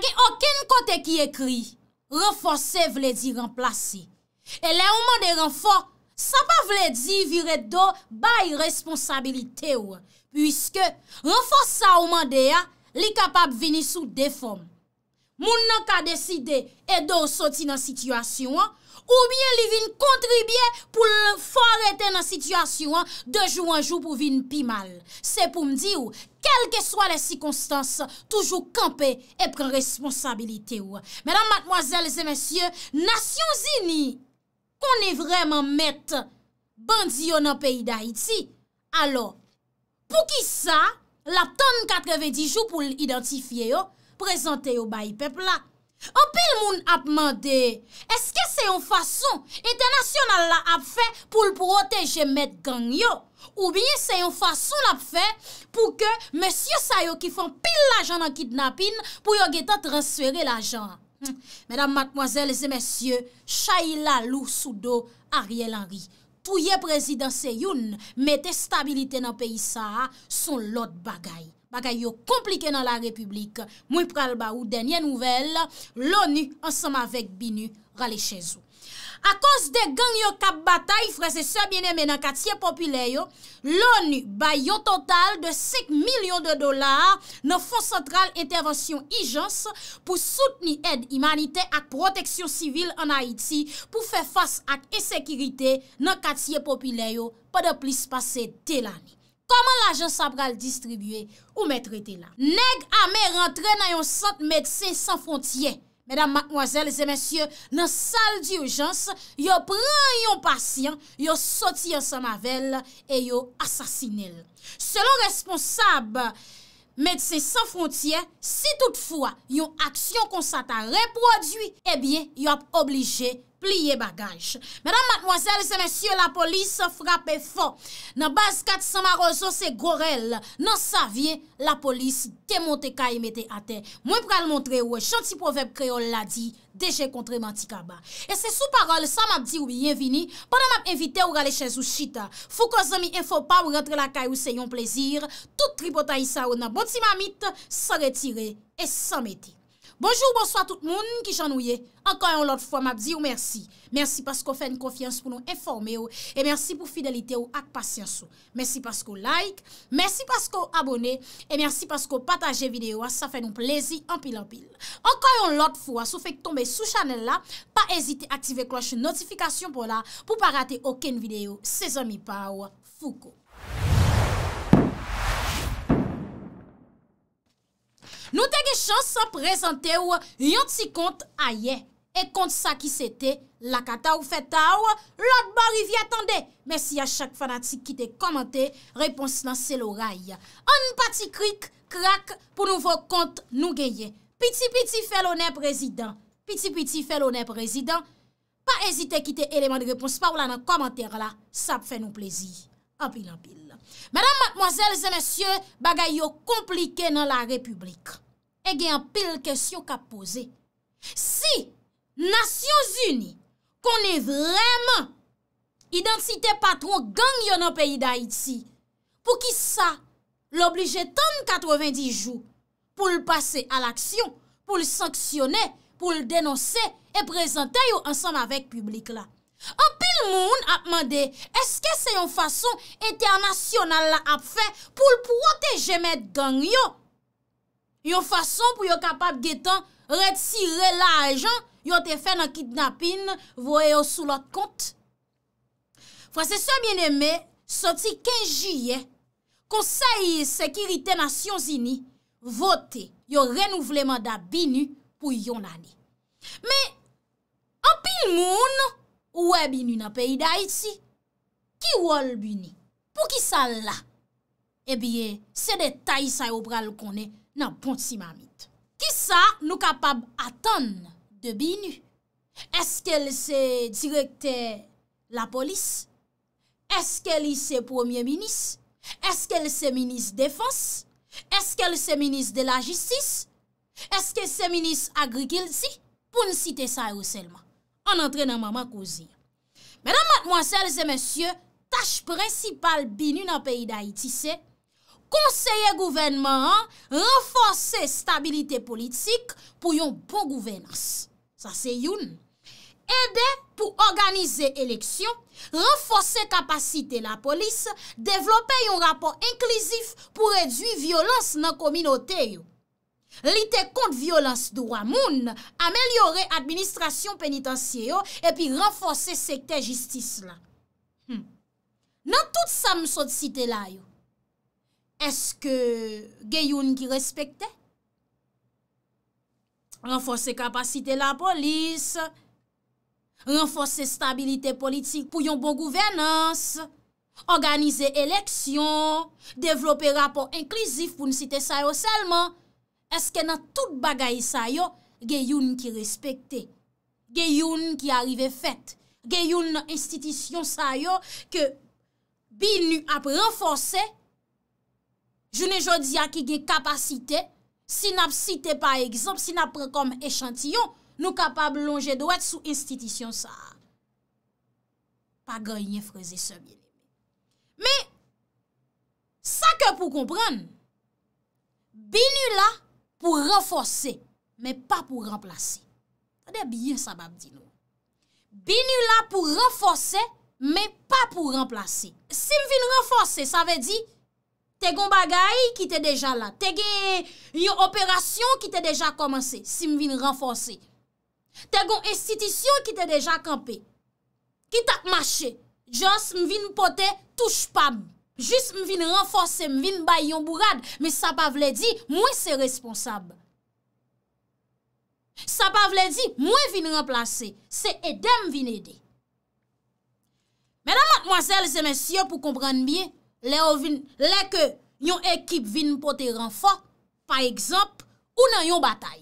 Ake oken kote ki ekri, reforse vle di remplase. E le ouman de renfor, sa pa vle di vire do bay responsabilite ou. Puiske, renfor sa ouman de ya, li kapab vini sou deforme. Moun nan ka deside e do soti nan situasyon an, Ou byen li vin kontribye pou l for eten nan sityasyon de jou an jou pou vin pi mal. Se pou m di ou, kelke swa de sikonstans, toujou kampe e pren responsabilite ou. Mèdam, matmoazèl, zè mèsyè, nasyon zini konè e vreman mèt bandi yo nan peyi da iti. Alo, pou ki sa, la ton 90 jou pou l identifiye yo, prezante yo bayi peplak. O pil moun ap mande, eske se yon fason internasyonan la ap fe pou l proteje met gang yo? Ou bine se yon fason ap fe pou ke monsye Sayo ki fon pil l ajan nan kidnapin pou yon getan transferi l ajan? Mèdam matmoazèl, zè monsye, chayi la lou sou do Ariel Henry. Tou ye prezident se yon mette stabilite nan peyi sa son lot bagay. Bakay yo komplike nan la republik, mwen pral ba ou denye nouvel, l'ONU ansama vek binu rale chezou. A kos de gang yo kap bata yi frese sebyene men nan katye popilye yo, l'ONU bay yo total de 5 milyon de dolar nan Fonds Sentral Intervention Ijans pou soutni ed imanite ak proteksyon sivil an Haiti pou fe fas ak esekirite nan katye popilye yo pa de plis pase telani. Koman la jen sa pral distribye ou men trete la? Neg ame rentre nan yon sant medse san fontye. Medam, makmoazel, zemensye, nan sal di ojans, yo pran yon pasyen, yo soti yon san mavel, yo asasine l. Selon responsab medse san fontye, si toutfwa yon aksyon konsata reproduy, ebyen, yo ap oblije yon. pliye bagaj. Mèdam matmoazèl, se mèsyè, la polis frapè fò. Nan bas kat samaròzò se gorel, nan savye la polis te monte kèy mète ate. Mwen pral montre wè, chanti povep kreol la di, deje kontre mèti kaba. E se sou parol, sam ap di wè bienvini, padan mèp evite wè gale chèz wè chita. Fou kozè mi enfo pa wè rentre la kèy wè bon, se yon plezir, tout tri potay sa wè nan boti mamit, sa retire e sa meti. Bonjou, bonsoit tout moun ki chanouye. Ankan yon lot fwa map di ou mersi. Mersi paskou fèn konfians pou nou informe ou. E mersi pou fidelite ou ak pasyans ou. Mersi paskou like. Mersi paskou abone. E mersi paskou pataje videyo ou. Sa fè nou plezi anpil anpil. Ankan yon lot fwa sou fèk tombe sou chanel la. Pa ezite aktive kloche notifikasyon pou la. Pou pa rate oken videyo. Se zami pa ou. Foukou. Nou te ge chan sa prezante ou yon ti kont a ye. E kont sa ki se te, lakata ou fetta ou, lak bari vi atande. Mersi a chak fanatik ki te komante, repons nan selo ray. An pati krik, krak, pou nouvo kont nou ge ye. Piti piti felonè prezident, piti piti felonè prezident. Pa ezite kite eleman de repons pa ou la nan komante la, sa pe fe nou plezi. Madame, mademoiselles et messieurs, bagay yo komplike nan la republik. E gen yon pil kesyon ka pose. Si, Nasyon Zuni, konen vremen, identite patron gang yo nan peyi da iti, pou ki sa, l'oblije tan 90 jou pou l'pase al aksyon, pou l'sanksyone, pou l'denonse, e prezante yo ansam avek publik la. An pil moun ap mande, eske se yon fason internasyonal la ap fe pou l'proteje met gang yo? Yon fason pou yo kapab getan retire la ajan yon te fe nan kidnapin voye yo sou lot kont? Fransese bien eme, soti 15 juye, konseye sekirite nasyon zini, vote yo renouvleman da binu pou yon ane. Men, an pil moun ap Ouè e binu nan peyi da iti? Ki wol binu? Pou ki sa la? Ebiye, se detay sa yo pral konen nan pon si mamit. Ki sa nou kapab atan de binu? Eske li se direkte la polis? Eske li se premier minis? Eske li se minis defans? Eske li se minis de la jistis? Eske li se minis agrikil si? Poun site sa yo selman. nan entre nan mamak ouzi. Menan mat mwansel se mensyo, tache prinsipal binu nan peyi da Itise, konseye gouvenman an, renfose stabilite politik pou yon pou gouvenas. Sa se youn. Eh Ede pou organize eleksyon, renfose kapasite la polis, devlope yon rapor inklezif pou redwi violans nan kominote yon. Lite kont violans dwa moun, amelyore administrasyon penitansye yo, epi renfose sekte jistis la. Hmm. Nan tout sa msot site la yo, eske geyoun ki respekte? Renfose kapasite la polis, renfose stabilite politik pou yon bon gouvernans, organize eleksyon, devlope rapor inklusif pou n site sa yo selman, Eske nan tout bagay sa yo, ge youn ki respekte, ge youn ki arrive fèt, ge youn nan istitisyon sa yo, ke binu ap renfose, jounen jodi a ki ge kapasite, si nap site pa egzop, si nap prekom echantiyon, nou kapab lonje do et sou istitisyon sa. Pa gwenye freze se bil. Me, sa ke pou kompran, binu la, pou renforsè, men pa pou renplasè. Sa de bien sa bab di nou. Binou la pou renforsè, men pa pou renplasè. Si m vin renforsè, sa ve di, te gon bagay ki te deja la, te gen yon operasyon ki te deja komanse, si m vin renforsè. Te gon estitisyon ki te deja kampe, ki tak mache, jans m vin pote toujpam. Jist m vin renforse, m vin bay yon bourade Me sa pa vle di, mwen se responsable Sa pa vle di, mwen vin renplase Se edem vin ede Menan matmoazel, zemensyo pou kompranmye Le ke yon ekip vin pote renfor Pa ekzamp, ou nan yon batay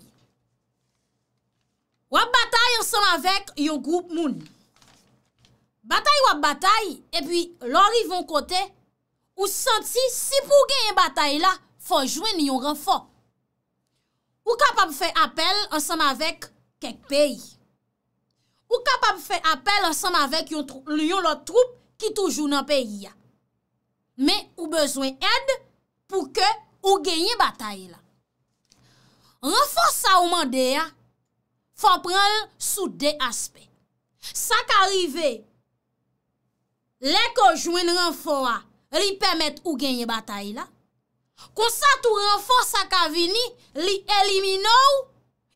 Wap batay ansan avèk yon group moun Batay wap batay, e pi lor yon kote ou santi si pou genye batae la, fò jwen yon renfò. Ou kapab fè apel ansam avèk kèk peyi. Ou kapab fè apel ansam avèk yon lot troupe ki toujoun an peyi ya. Me ou bezwen ed pou ke ou genye batae la. Renfò sa ou mande ya, fò pran sou de aspe. Sa ka rive, le ko jwen renfò a, li pemet ou genye bataye la, konsat ou renfors ak avini, li elimina ou,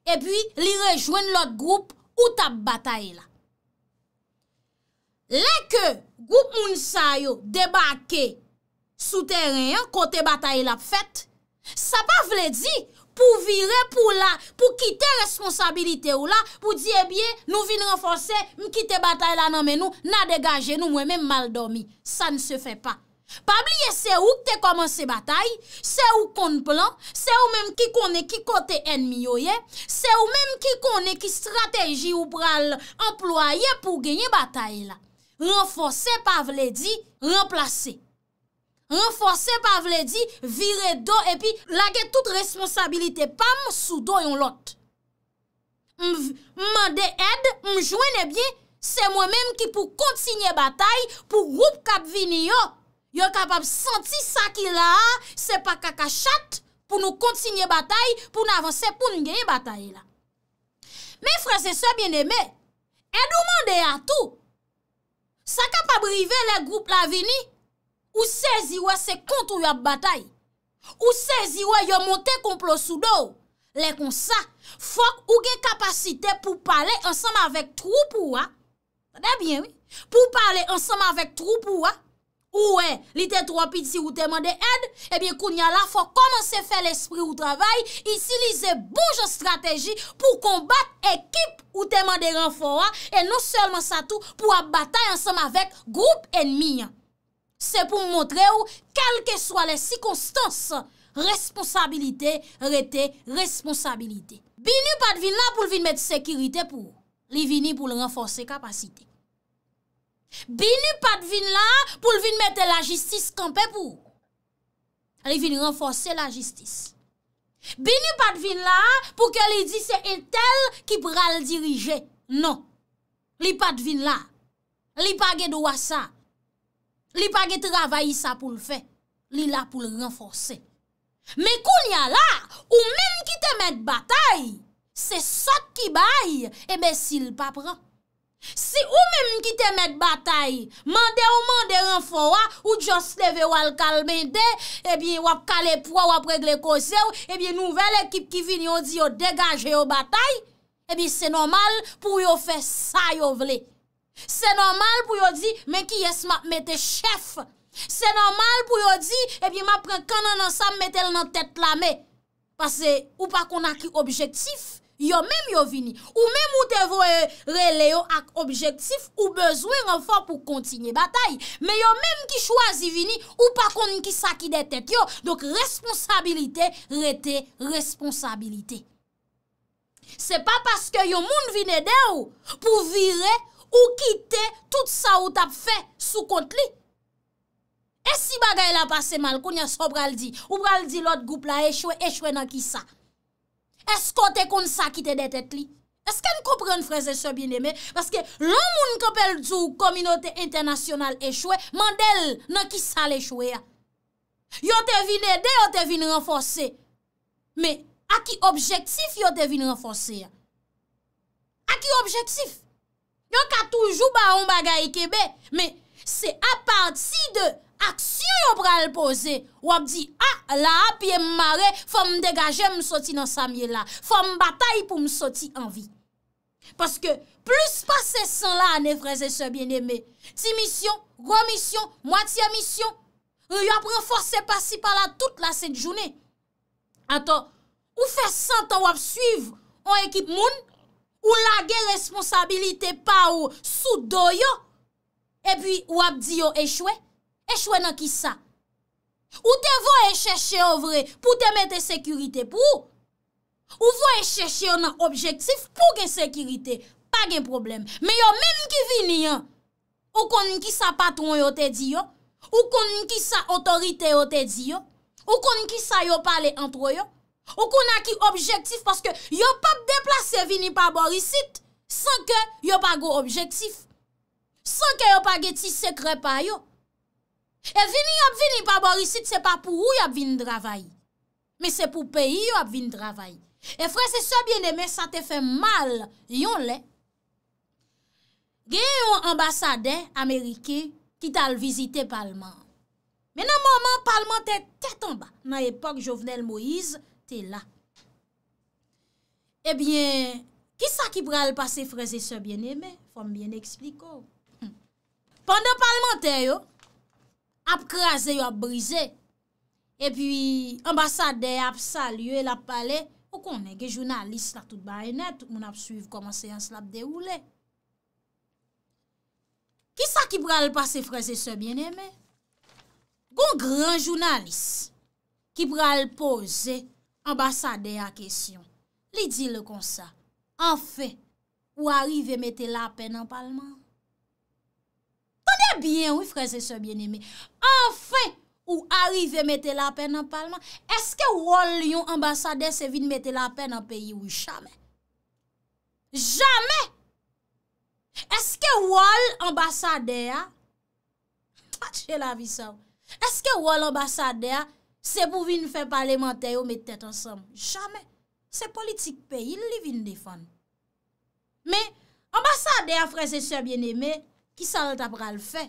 e pi li rejoen lout group ou tap bataye la. Le ke group moun sayo debake, souteren, kote bataye la pfet, sa pa vle di, pou vire pou la, pou kite eh responsabilite ou la, pou di e bie nou vin renfors e, mkite bataye la nan men nou, nan degaje nou mwen men mal dormi, sa ne se fe pa. Pabliye se ou k te komanse batay, se ou kon plan, se ou menm ki kone ki kote enmi yo ye, se ou menm ki kone ki strateji ou pral employe pou genye batay la. Renfose pavle di, renplase. Renfose pavle di, vire do epi lage tout responsabilite pam sou do yon lot. Mande ed, mjwene bie, se mwen menm ki pou kontsigne batay pou rup kap vini yo. Yo kapab santi sa ki la, se pa kakachat pou nou kontinye batae, pou nou avanse pou nou genye batae la. Me franse se bieneme, e domande a tou. Sa kapab rive le groupe la vini, ou sezi wè se kontou yo batae. Ou sezi wè yo monte komplo sou do. Le kon sa, fok ou gen kapasite pou pale ansam avèk troup ou wè. Dè bien wè. Pou pale ansam avèk troup ou wè. Ouè, e, li te trwapit si ou teman de ed, ebyen koun nyan la fò koman se fè l'espri ou travay, isi li ze bouj an strateji pou kombat ekip ou teman de renforan, e non selman sa tou pou ap batay ansam avèk group enmiyan. Se pou mwotre ou, kelke swa le si konstans, responsabilite, rete, responsabilite. Bi ni pat vin la pou vin met sekirite pou, li vin ni pou renforse kapasitek. Bini pat vin la pou li vin mette la jistis kampè pou. Li vin renforse la jistis. Bini pat vin la pou ke li di se etel ki pral dirije. Non. Li pat vin la. Li pa ge dowa sa. Li pa ge travaye sa pou l'fè. Li la pou l'renforse. Me koun ya la, ou min ki te met batay, se sot ki bay, ebe si l pa pran. Si ou menm ki te met batay, mande ou mande renfo wa, ou dios leve wal kalmen de, ebi eh wap kale pwa, wap regle kosye ou, ebi eh nouvel ekip ki vin yo di yo degaje eh yo batay, ebi se normal pou yo fe sa yo vle. Se normal pou yo di, men ki yes ma mette chef. Se normal pou yo di, ebi ma pren kanan an sa mette l nan tet la me. Pase ou pa kon a ki objektif. Yo menm yo vini. Ou menm ou te vo releyo ak objektif ou bezwen renfor pou kontinye batay. Men yo menm ki chwazi vini ou pa konn ki sa ki detek yo. Dok responsabilite rete responsabilite. Se pa paske yo moun vine de ou pou vire ou kite tout sa ou tap fe sou kont li. E si bagay la pase mal kounya so bral di. Ou bral di lot goup la e chwe e chwe nan ki sa. Esko te kon sa ki te detet li? Eske n kopren freze se bineme? Baske loun moun kapel djou kominote internasyonal echwe, mandel nan ki sa l'echwe ya. Yo te vine de, yo te vine renfose. Me, a ki objektif yo te vine renfose ya. A ki objektif. Yo ka toujou ba mbaga yi kebe, me, se apansi de aksyon yo pral pose, wap di, a, ah, la, piye m mare, fò m degaje m soti nan sa miye la, fò m bataye pou m soti anvi. Paske, plus pase san la an evreze se bieneme, ti misyon, gwa misyon, mwatiye misyon, yo ap renfose pasi pala tout la set jouni. Ato, ou fè san ta wap suiv, an ekip moun, ou lage responsabilite pa ou sou do yo, e pi wap di yo echwe, chwe nan ki sa. Ou te voye cheshe ouvre pou te mette sekurite pou ou. Ou voye cheshe yon nan objektif pou gen sekurite. Pag gen problem. Me yo menm ki vini an. Ou konn ki sa patron yo te di yo. Ou konn ki sa otorite yo te di yo. Ou konn ki sa yo pale antro yo. Ou konn ki objektif paske yo pa deplase vini pa borisit san ke yo pa go objektif. San ke yo pa geti sekre pa yo. E vini ap vini pa borisit se pa pou ou ap vini dravayi. Me se pou peyi yo ap vini dravayi. E freze se bieneme sa te fe mal yon le. Ge yo ambasade amerike ki tal vizite palman. Men an mouman palman te tetan ba. Ma epok jovenel Moise te la. Ebyen, ki sa ki pral pase freze se bieneme? Fom biene ekspliko. Hm. Pendan palman te yo, ap kraze yo ap brize epi ambasade ap salye la pale pou konen gen jounalist la tout bayenet moun ap suive koman seyans la ap deroule ki sa ki pral pase fraze se bieneme gon gran jounalist ki pral pose ambasade a kesyon li di le kon sa an fe ou arrive mette la pen an palman Mwenè byen, wè, franse se byen eme, anfen ou arrive mette la pen nan palman, eske wol yon ambasade se vin mette la pen nan peyi wè? Chame. Chame. Eske wol ambasade a? Chè la visav. Eske wol ambasade a se pou vin fè palemante yo mette tèt ansam? Chame. Se politik peyi, li vin defan. Mè, ambasade a, franse se byen eme, Ki sa lita pral fe?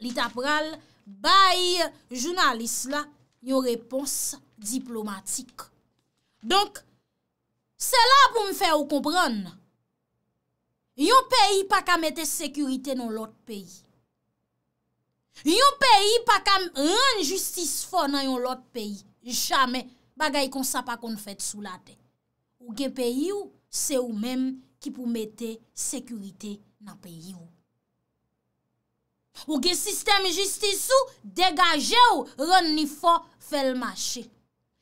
Lita pral baye jounalist la yon repons diplomatik. Donk, se la pou m fe ou kompran. Yon peyi pa kamete sekurite nan lot peyi. Yon peyi pa kam ren justice fo nan yon lot peyi. Jamen bagay konsa pa konfet sou late. Ou gen peyi ou, se ou menm ki pou mette sekurite nan peyi ou. Ou ge sistem justice ou degaje ou ron ni fo fel mache.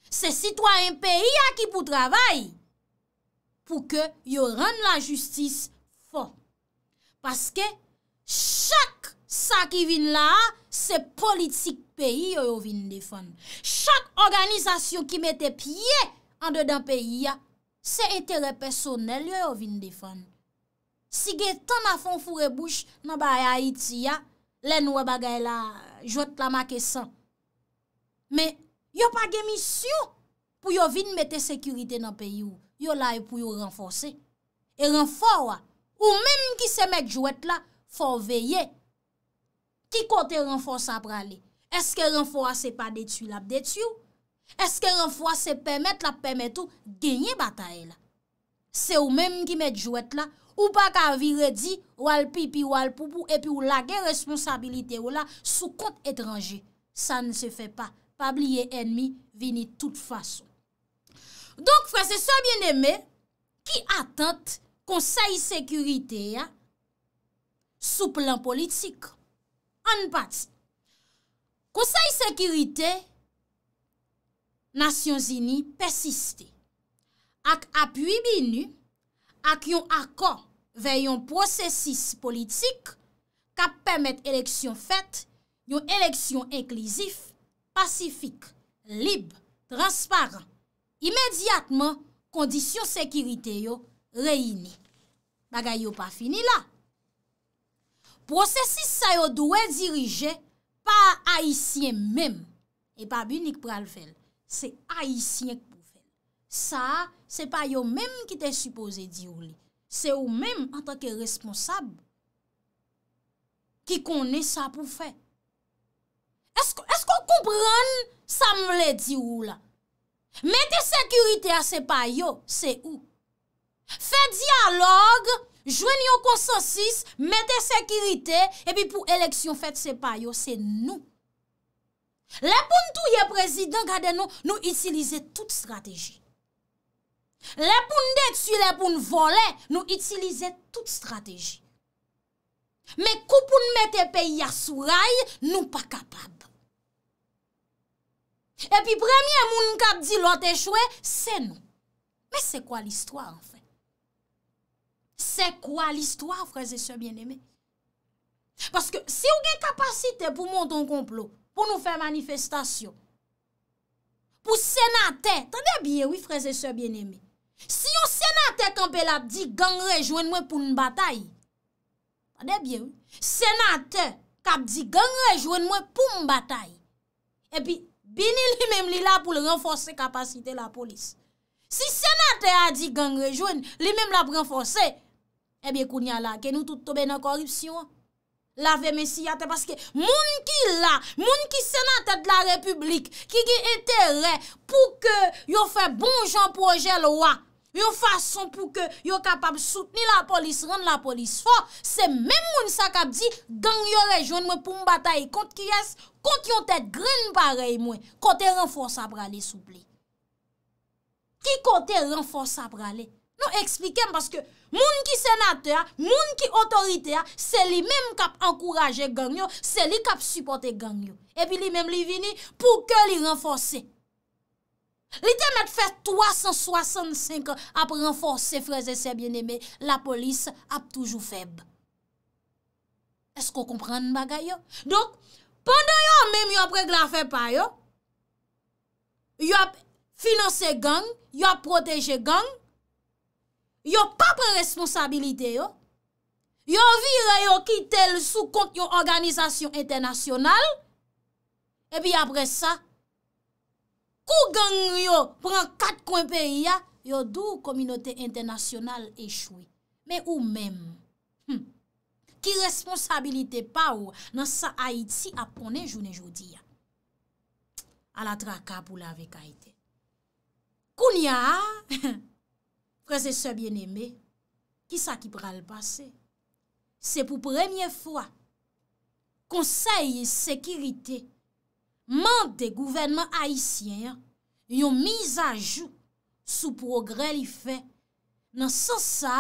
Se sitwoyen peyi a ki pou travay pou ke yo ron la justice fo. Paske chak sa ki vin la a se politik peyi yo yo vin defon. Chak organizasyon ki mette pye an de dan peyi ya se etere personel yo yo vin defon. Si ge ton a fon fure bouch nan ba ya iti ya, Len wè bagay la jwet la ma kesan. Me, yo pa gemisyon pou yo vin mette sekurite nan peyi ou. Yo la e pou yo renforsen. E renforsen, ou menm ki se mette jwet la, fò veye. Ki kote renforsen prale? Eske renforsen pa detu la detu? Eske renforsen pemet la pemet ou genye batae la? Se ou menm ki mette jwet la, Ou pa ka vire di, wal pipi, wal pupu, epi ou lage responsabilite ou la sou kont etranje. Sa ne se fe pa, pa bliye enmi vini tout fason. Donk, franse, sa bien eme, ki atant konsey sekurite ya sou plan politik? An pati. Konsey sekurite, se, nasyon zini pesiste. Ak apuy binu, ak yon akor ve yon prosesis politik ka pemet eleksyon fèt, yon eleksyon eklizif, pasifik, lib, transparant, imediatman kondisyon sekirite yo reyini. Bagay yo pa fini la. Prosesis sa yo dwe dirije pa a isyen mem, e pa bunik pral fel, se a isyen pralfel. Sa, se pa yo mèm ki te suppose di ou li. Se ou mèm an takè responsab. Ki konè sa pou fè. Esk an komprèn sa mwen le di ou la? Mète sekurite a se pa yo, se ou? Fè diyalogue, jwen yo konsensis, mète sekurite, epi pou eleksyon fète se pa yo, se nou. Le poun tou ye prezident, gade nou, nou itilize tout strategi. Lè pou n'dèk su lè pou n'vole, nou itilize tout strategi. Mè kou pou n'mette peyi a sou ray, nou pa kapab. E pi premye moun kak di lò te chouè, se nou. Mè se kwa l'histoire an fè? Se kwa l'histoire, frèze se bienemè? Paske si ou gen kapasite pou monton komplot, pou nou fè manifestasyon, pou senate, tande biye wè frèze se bienemè? Si yo senate kampe la ap di gang rejwen mwen pou mbatae, senate kap di gang rejwen mwen pou mbatae, epi bini li mem li la pou renfose kapasite la polis. Si senate a di gang rejwen, li mem la pou renfose, epi eh kounya la ke nou tout tobe nan koripsyon an. lave mesi yate, paske moun ki la, moun ki senatat la republik, ki ki entere pou ke yon fè bon jan proje lwa, yon fason pou ke yon kapab soutni la polis, rende la polis fò, se mèm moun sa kap di, gang yon rejoun mwen pou mbata yon kont ki yon tèt gren barey mwen, kote renfonsa prale souple. Ki kote renfonsa prale? Nou eksplikem paske, Moun ki senate a, moun ki otorite a, se li mèm kap ankouraje gang yo, se li kap supporte gang yo. E pi li mèm li vini pou ke li renforse. Li temet fè 365 ap renforse, freze se bienemè, la polis ap toujou feb. Esko kompran bagay yo? Don, pandan yo mèm yo pregla fè pa yo, yo ap finanse gang, yo ap proteje gang, yo pa pre responsabilite yo, yo vire yo ki tel sou kont yo organizasyon internasyonal, e bi apre sa, kou gen yo pran kat kon periya, yo dou kominote internasyonal e choui. Me ou men, hmm, ki responsabilite pa ou, nan sa Haiti apone jounen joudiya. Ala tra kap ou la vek Haiti. Koun ya, he he, Prese se bien eme, ki sa ki pra l'pase? Se pou premye fwa, konseye sekirite mante gouvenman haisyen yon mizajou sou progre li fe nan sasa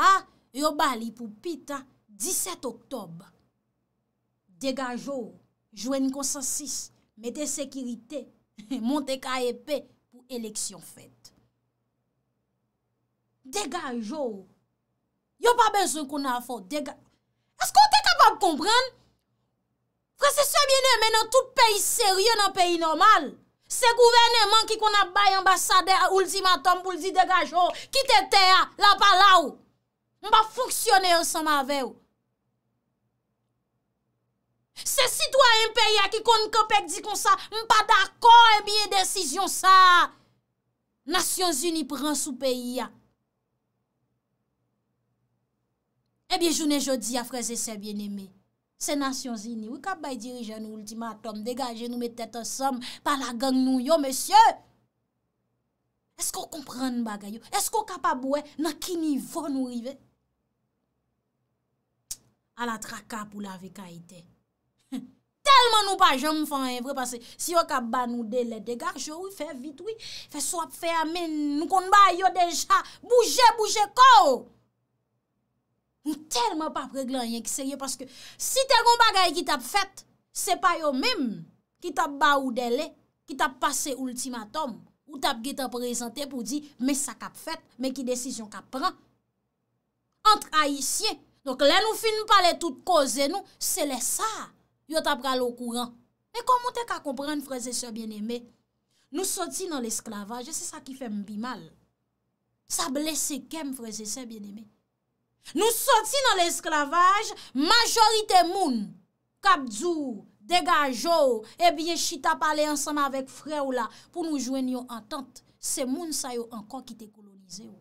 yon bali pou pita 17 oktob. Dega jou, jwen konsensis, mete sekirite, mante ka epè pou eleksyon fed. Dega yon. Yon pa bezon kon a fote. As kon te kapab kompren? Franses se biene men nan tout peyi serye nan peyi normal. Se gouveneman ki kon ap bay ambasade a ultimatom pou li di dega yon. Ki te te a la pa la ou. M pa fonksyonen an sa ma ve ou. Se sitwa yon peyi a ki kon kopek di kon sa. M pa dako e biye desisyon sa. Nasyon zuni pran sou peyi a. Ebi eh jounen jodi a freze se bien eme, se nasyon zini, wik ap bay dirije nou ultimatom, degaje nou me tete som, pala gang nou yo, mesye! Esko kompran bagay yo? Esko kapabouwe nan ki nivou nou rive? A la traka pou la veka ite. Telman nou pa jom fanyen, vre pasi, si yo kap ban nou dele, degaje yo, fè vit, fè swap, fè amin, nou kon bay yo deja, bouje, bouje, kou! Ou telman pa preglan yen ki serye. Paske si te kon bagay ki tap fèt, se pa yo mèm ki tap ba ou dele, ki tap pase ultimatom, ou tap ge tap prezante pou di, mè sa kap fèt, mè ki desisyon kap pran. An traïsye. Donk lè nou fin pa lè tout koze nou, se lè sa, yo tap pral ou kouran. Mè komon te ka kompran, freze se bienemè? Nou soti nan l'esklavage, se sa ki fè mbi mal. Sa blese kem, freze se bienemè. Nou soti nan l'esklavaj, majorite moun, kap djou, degajou, e eh bie chita pale ansam avèk fre ou la, pou nou jwen yo antant, se moun sayo ankon ki te kolonize ou.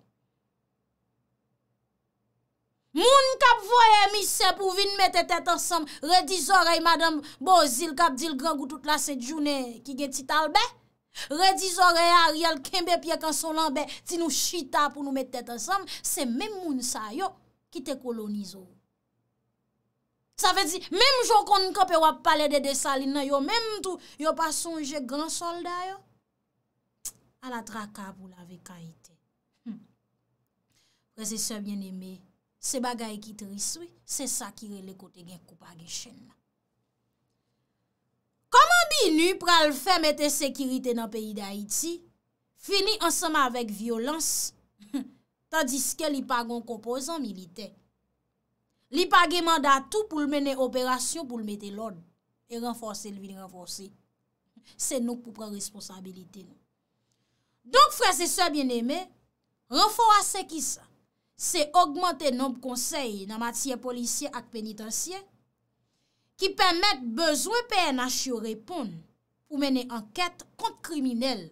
Moun kap voye misè pou vin mette tèt ansam, redizorey madame Bozil kap dil grangou tout la sèdjounè ki gen tit albe, redizorey a rial kembe pye kanson lanbe, ti nou chita pou nou mette tèt ansam, se men moun sayo, ki te kolonizo ou. Sa ve di, mem jokon kope wap pale de desalina yo, mem tou yo pa sonje gran solda yo, ala trakab ou la ve kaite. Hmm. Prese se vyen eme, se bagay ki tris we, se sa kire le kote gen kupa ge chen la. Koman bi nu pral fe mette sekirite nan peyi da iti, fini ansama avek violans, hmm, sa diske li pagon kompozant milite. Li pagi mandatou pou l menen operasyon pou l mette l od e renforsi l vil renforsi. Se nou pou pran responsabilite nou. Donk fre se se bien eme, renforsi se ki sa, se augmente noum konsey nan matye policye ak penitansye ki pemet bezwen PNH yo repon pou menen anket kont kriminel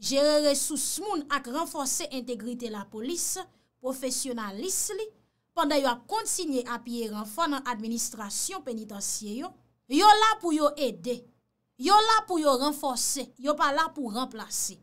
Gerere sous moun ak renforser integrite la polis, profesionalis li, pande yo a kontsigne apye renfors nan administrasyon penitansye yo, yo la pou yo ede, yo la pou yo renforser, yo pa la pou renplase,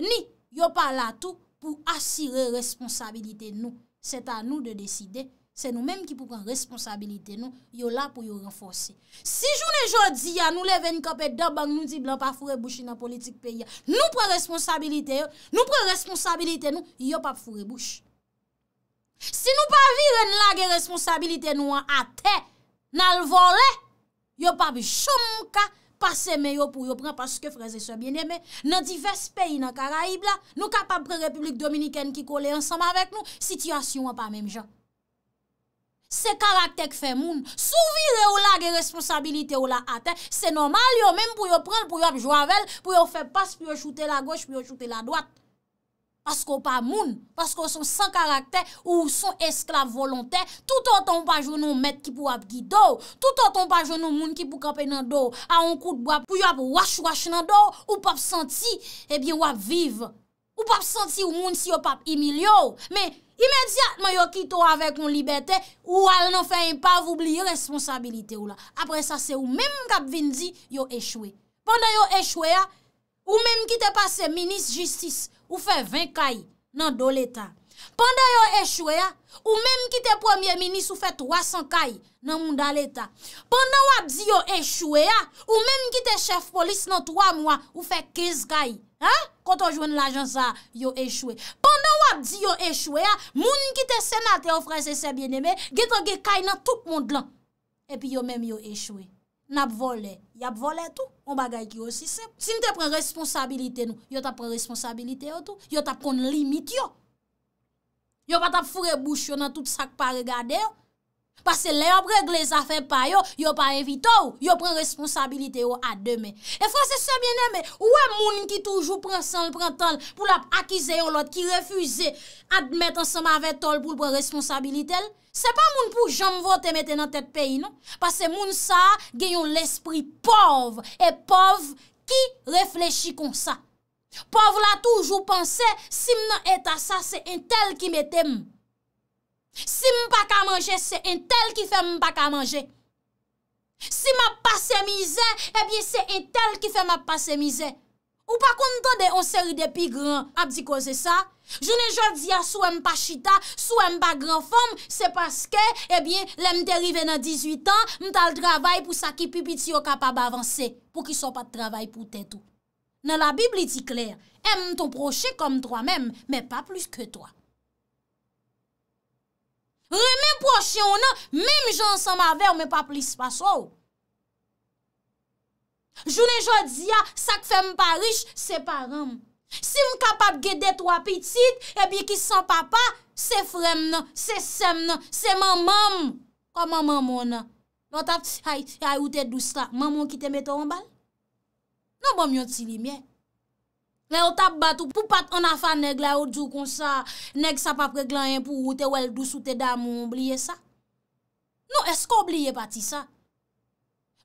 ni yo pa la tou pou asire responsabilite nou, se ta nou de deside. se nou menm ki pou pran responsabilite nou, yo la pou yo renforsi. Si joun e jodi ya, nou le ven kapet dabang, nou di blan pa fure bouchi nan politik peyi ya, nou pran responsabilite yo, nou pran responsabilite nou, yo pa fure bouchi. Si nou pa vir en lage responsabilite nou an ate, nan lvole, yo pa bi chom mou ka, pase me yo pou yo pran, paske freze sou bien eme, nan divers peyi nan karaib la, nou ka pa pran republik dominiken ki kole ansam avek nou, sityasyon an pa menm jan. Se karakter ke fe moun, sou vile ou la ge responsabilite ou la ate, se normal yo menm pou yo pren pou yo ap joavel, pou yo fe pas, pou yo choute la goch, pou yo choute la doat. Paske ou pa moun, paske ou son san karakter, ou son esklave volontè, tout an ton pa jo nou met ki pou ap gido, tout an ton pa jo nou moun ki pou kapen nan do, a an kout bo ap pou yo ap wach wach nan do, ou pa eh ap santi, ebyen wap viv. Ou pa ap santi ou moun si yo pa ap imil yo, mey. Imediat man yo kito avèk yon libetè, ou al nan fè yon pav oubli yon responsabilite ou la. Apre sa se ou mèm kap vin di, yo echwe. Panda yo echwe ya, ou mèm ki te pase minis jistis, ou fè 20 kay nan do letan. Panda yo echwe ya, ou mèm ki te premier minis, ou fè 300 kay nan moun dal letan. Panda yo ap di yo echwe ya, ou mèm ki te chef polis nan 3 mwa, ou fè 15 kay nan do letan. Ha, konton jwen l'ajans a, yo e chwe. Pendan wap di yo e chwe a, moun ki te senate ofre se se bieneme, geto ge kay nan tout moun dlan. E pi yo men yo e chwe. Nap vole, yap vole tout, mou bagay ki yo si se. Si mte pren responsabilite nou, yo tap pren responsabilite yo tout, yo tap kon limit yo. Yo pat ap fure bouch yo nan tout sak pa regade yo. Pase lè ap regle zafè pa yo, yo pa evitou, yo pren responsabilite yo ademe. E fwase se bieneme, ouè moun ki toujou pren sanl, pren tal, pou la akize yo lot, ki refuze admet ansama ve tal pou pren responsabilite el? Se pa moun pou jom vote mette nan tet peyi, non? Pase moun sa genyon l'espri pov, e pov ki reflechi kon sa. Pov la toujou pense, si mnen etasa, se entel ki mette moun. Si m pa ka manje, se entel ki fe m pa ka manje. Si m ap pa eh se mize, ebyen se entel ki fe m ap pa se mize. Ou pa kon ton de on seri de pi gran, ap di koze sa. Je ne jodi a sou m pa chita, sou m pa gran fom, se paske, ebyen, eh le m te rive nan 18 an, m tal travay pou sa ki pipi ti yo kapab avanse, pou ki so pa travay pou te tou. Nan la Bibli ti kler, em ton proche kom drwa men, men pa plus ke drwa. Rè mèm poche yon nan, mèm jansan ma vè, ou mèm pa plis pa sou. Jounen jodi ya, sak fèm parish, se param. Si m kapap gèdè twa pitit, ebi ki san papa, se frem nan, se sem nan, se mamam. Kwa mamamon nan. Non tap ti hay, hay ou te dou strak, mamon ki te meto an bal. Non bom yon ti li mèk. men ou tap bat ou pou pat an afan neg la ou djou kon sa, neg sa pap reglan yon pou ou te wel dous ou te dam ou oubliye sa? Nou esko oubliye pati sa?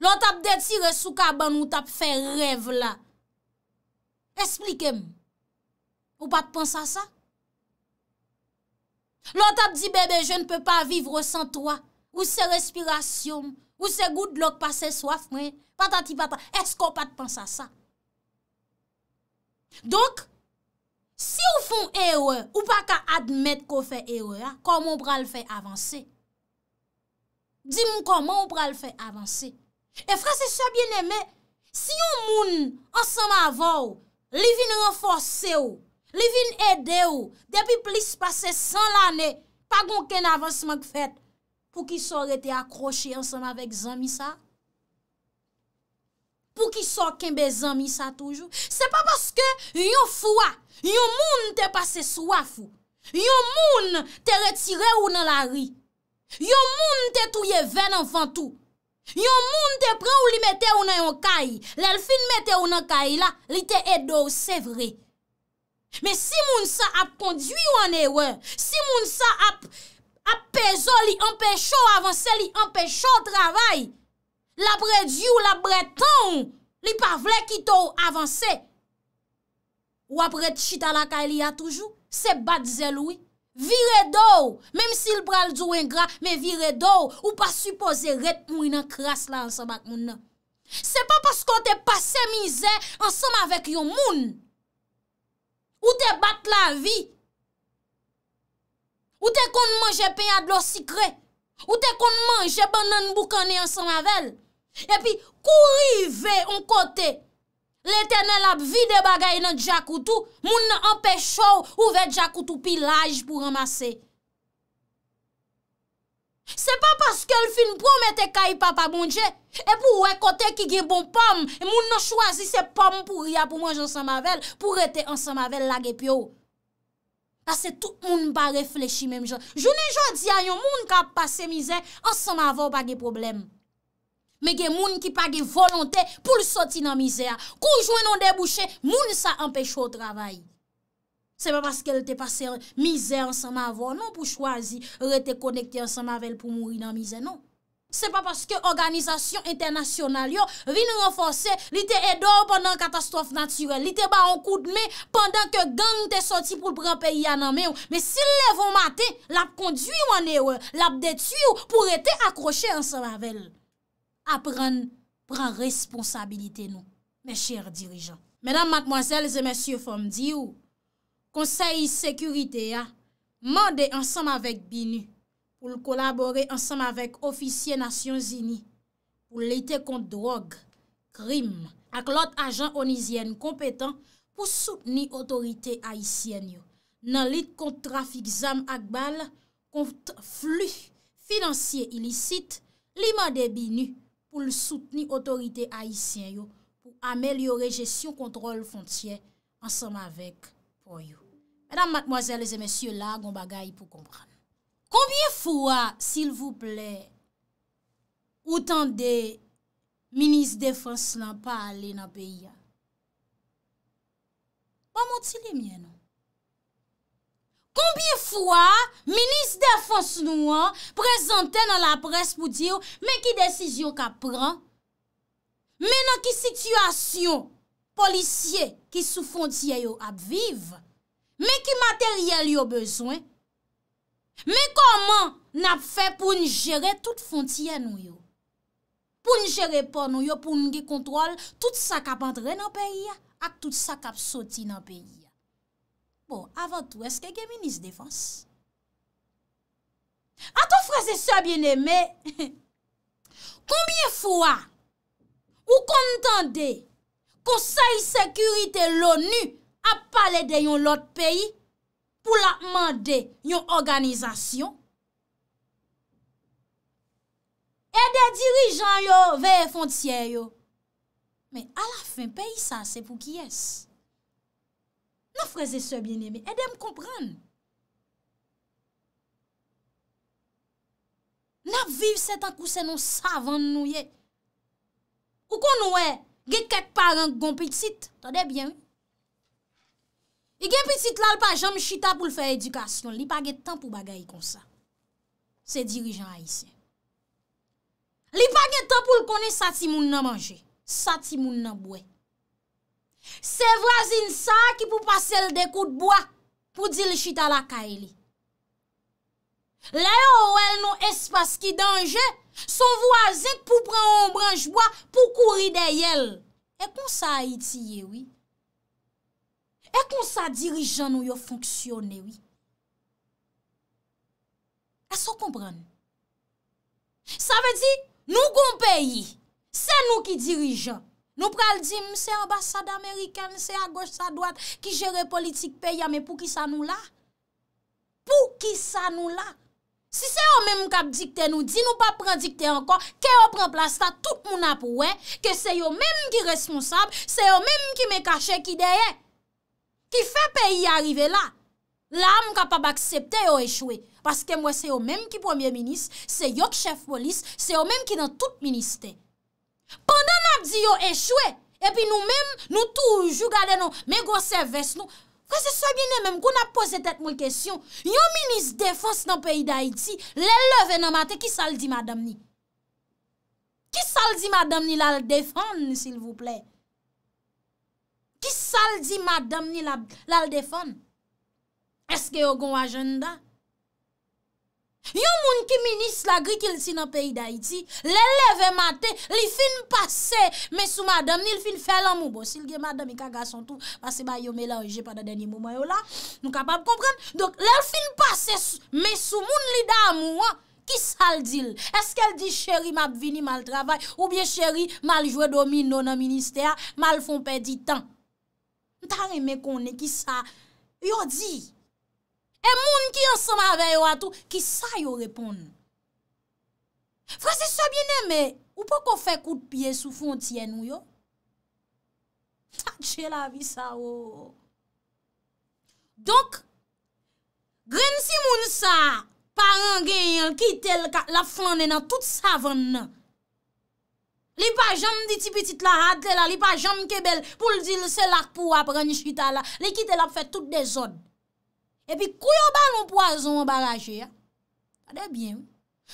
Lou tap detire soukaban ou tap fe rev la? Esplikem, ou pat pansa sa? Lou tap di bebe je ne pe pa vivre san toa, ou se respiration, ou se goud lok pase soaf men, patati pata, esko ou pat pansa sa? Donk, si ou fon ewe, ou pa ka admet ko fe ewe ya, ah, koman ou pral fe avanse? Di moun koman ou pral fe avanse? E frase sou a bieneme, si yon moun ansama avan, li vin renfose ou, li vin ede ou, depi plis pase 100 lane, pa goun ken avansman ke fet pou ki sou rete akroche ansama vek zami sa, pou ki sok en bezan mi sa toujou. Se pa baske yon fwa, yon moun te pase swafou, yon moun te retire ou nan la ri, yon moun te touye ven an fantou, yon moun te pren ou li mete ou nan yon kayi, lel fin mete ou nan kayi la, li te edo ou se vre. Me si moun sa ap kondwi ou an ewe, si moun sa ap pezo li anpecho avanse li anpecho travay, la bret di ou la bret ton, li pa vle ki tou avanse. Ou apret chita la ka li a toujou, se bat zel oui. Vire d'ou, mem si l pral d'ou en gra, me vire d'ou, ou pa suppose ret mou inan kras la ansamak moun nan. Se pa pasko te pase mizè ansam avèk yon moun. Ou te bat la vi. Ou te kon manje pen ad lo sikre. Ou te kon manje ban nan boukane ansam avèl. E pi kou rive an kote, le tenel ap vide bagay nan diakoutou, moun nan apè chou ouve diakoutou pilaj pou ramase. Se pa paske l fin proum ete kayi papa mounje, e pou wè kote ki ge bon pam, moun nan chwazi se pam pou ria pou mwenj an samavell, pou rete an samavell lage pyou. La se tout moun ba reflechi mem jan. Jounen jwa diayon moun ka pase mizè, an samavell bagye probleme. Mè gen moun ki pa gen volontè pou l'soti nan mizè a. Koujwen nan debouchè, moun sa empèche ou travay. Se pa paske l'te pase mizè an san mavo, non pou chwazi rete konekte an san mavel pou mouri nan mizè, non. Se pa paske organizasyon internasyonal yo, vin renfose, li te edor pandan katastrofe natyrel, li te ba an kou d'me pandan ke gang te soti pou l'bran peyi an nan mè ou. Mè si lè von mate, l'ap kondui ou an ewe, l'ap detui ou pou rete akroche an san mavel. apren, pran responsabilite nou, me chèr dirijan. Mèdam matmoazèl zè mèsyou fòm di ou, konsey sekurite ya, ah, mòde ansam avèk binu, pou l'kolaborè ansam avèk ofisyè nasyon zini, pou l'ite kont drog, krim, ak lot ajan onizyen kompetan pou sout ni otorite aisyen yo. Nan lit kont trafik zam ak bal, kont flu, finansye ilisit, li mòde binu, pou l soutenit otorite haisyen yo, pou amelyore jesyon kontrol fontyen ansanm avek pou yo. Mèdam matmwazèlèzè mèsyè la, goun bagay pou kompran. Koubyè fwa, sil voup lè, outan de minis defans nan pa ale nan peyi ya? Waman ti li mè nan? Koumbye fwa, minis defans nou an, prezante nan la pres pou diyo, me ki desisyon ka pran? Me nan ki situasyon, polisye ki sou fontye yo ap vive? Me ki materyel yo bezwen? Me koman nap fe pou njere tout fontye nou yo? Pou njere pa nou yo, pou nge kontrol tout sa kap antre nan peyi ya, ak tout sa kap soti nan peyi ya. Bon, avant tout, est-ce que Géminis Défense? A ton frère et soeur bien-aimé, combien fois ou contendez Conseil Sécurité l'ONU a parlé de yon lote pays pou la mander yon organisation? Et des dirigeants yon veye fonciers yon? Mais à la fin, pays ça, c'est pou qui est-ce? Na freze se bieneme, ede m kompran. Na viv setan kousen nou savan nou ye. Ou kon nou e, ge ket paran gong pitit, tade bien. I gen pitit lal pa jom chita pou l fe edukasyon, li pa ge tan pou bagay kon sa. Se dirijan haisyen. Li pa ge tan pou l kone sati moun nan manje, sati moun nan bwe. Se vwazin sa ki pou pase l dekou d'boa pou di l chita la ka e li. Le yo ou el nou espas ki denje, son vwazin pou pran on branjboa pou kouri dey el. E kon sa iti ye wii? E kon sa dirijan nou yo fonksyon e wii? Aso kompran? Sa ve di nou kon peyi, se nou ki dirijan. Nou pral di, mse ambassade Amerikan, mse a goch sa doat, ki jere politik pe ya, ah, me pou ki sa nou la. Pou ki sa nou la. Si se yo men mkap dikte nou, di nou pa pran dikte ankon, ke yo pran plasta, tout moun ap wè, ke se yo men ki responsab, se yo men ki me kache ki deye, ki fe pe yi arive la. La m kap ap aksepte yo echwe, paske mwen se yo men ki premier minis, se yo ki chef polis, se yo men ki nan tout minister. Pendan ap di yo echwe, epi nou mèm nou toujou gade nou, mè gwa serves nou, kwa se soubine mèm kou na pose tèt moun kesyon, yo minis defons nan peyi da iti, lè lè vè nan mate, ki sal di madam ni? Ki sal di madam ni lal defons, s'il vous plè? Ki sal di madam ni lal defons? Eske yo gwa jenda? Yon moun ki minis la gri ki lisi nan peyi da iti, lè lè ve mate, li fin pase mesou madame, ni l fin fè lan mou, bo sil gen madame i kagasan tou, pase ba yon mè la, jè pa da denye mou mè yo la, nou kapab kompren, lè l fin pase mesou moun li da mou, ki sal dil? Eske l di chéri mab vini mal travay, ou bie chéri mal jwè domi nona minister, mal fon pedi tan? Ntare mè konen ki sa, yon di, yon di, E moun ki ansama veyo atou, ki sa yo repon. Fransi sa bieneme, ou pou kon fe kout piye sou fon tiyen mou yo? Tache la vi sa yo. Donk, gren si moun sa, paran gen yon, ki tel la flan enan, tout sa ven nan. Li pa jam diti pitit la hadle la, li pa jam kebel, pou l di l selak pou ap reny chita la, li ki tel ap fe tout de zon. E pi kou yon balon poason an baraje ya, ade bien ou,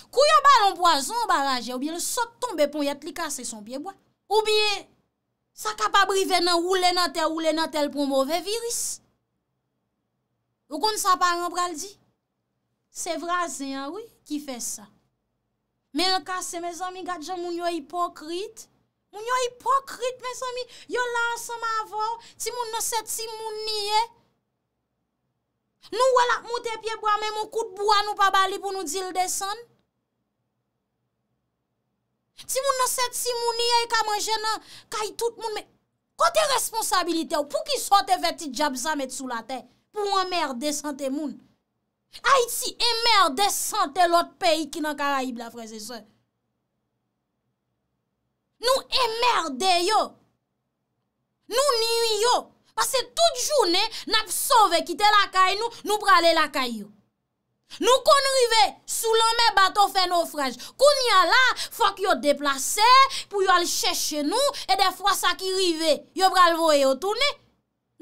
kou yon balon poason an baraje ya, ou biye le sot tombe pou yat li kase son piye bwa, ou biye sa kapabrive nan oule nan tel, oule nan tel pou mwove viris. Ou kon sa paran pral di, se vrazen an woy ki fe sa. Men l kase, me zami, gajan moun yo hipokrit, moun yo hipokrit, me zami, yo lan sa ma vò, si moun nò set, si moun niye, Nou wè lak moutè pye bwa mè moun kout bwa nou pa bali pou nou zil desan. Ti moun nò set si moun yè yè ka manje nan kaj tout moun mè. Kote responsabilite ou pou ki sote vè ti djabza met sou la ten. Pou mè merde sante moun. A yè ti emmerde sante lòt peyi ki nan karaib la freze sou. Nou emmerde yo. Nou niwi yo. Pase tout jounen, nap sove kite lakay nou, nou prale lakay yo. Nou kon rive, sou lome baton fe naufraj. Kon nye la, fok yo deplase, pou yo al cheche nou, e defwa sa ki rive, yo prale voye yo toune.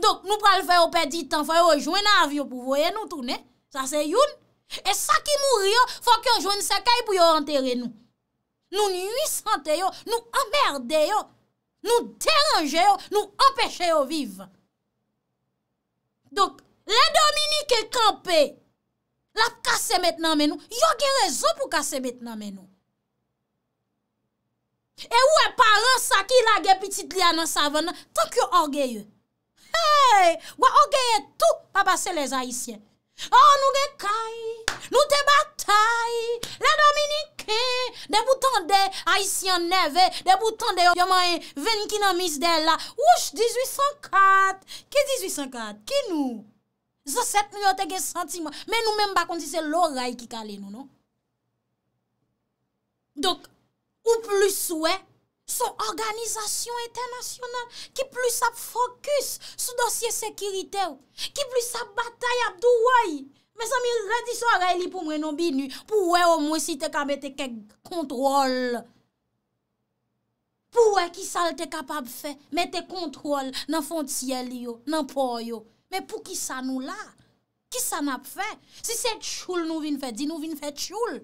Dok nou prale fwe yo pedi tan, fwe yo joen avyo pou voye nou toune. Sa se youn. E sa ki mouri yo, fok yo joen sekay pou yo enteren nou. Nou nye yi sante yo, nou emmerde yo, nou deranje yo, nou empeshe yo vive. Donk, le Dominik e kampe, la kase metnan menou, yon gen rezon pou kase metnan menou. E ou e paran sa ki la gen pitit liya nan savon nan, tonk yo orgeye. Hey, wak orgeye tout, papa se le zaissyen. Ou oh, nou gen kay, nou te batay, la Dominikè, deboutan de Aisyen Neve, deboutan de Yomanyen, Venkina Misdela, ouch 1804, ki 1804, ki nou? Zoset nou yo te gen sentima, men nou men bakon ti se loray ki kale nou, nou? Dok, ou plus ouè? Son organizasyon eternasyonel ki plou sa fokus sou dosye sekirite ou, ki plou sa batay apdou woy, me san mi redi son ray li pou mwenon binu, pou woy ou mwen si te ka mette ke kontrol. Pou woy ki sa l te kapab fe, mette kontrol nan fontiyel yo, nan por yo. Me pou ki sa nou la, ki sa nap fe. Si se tchoul nou vin fe, di nou vin fe tchoul.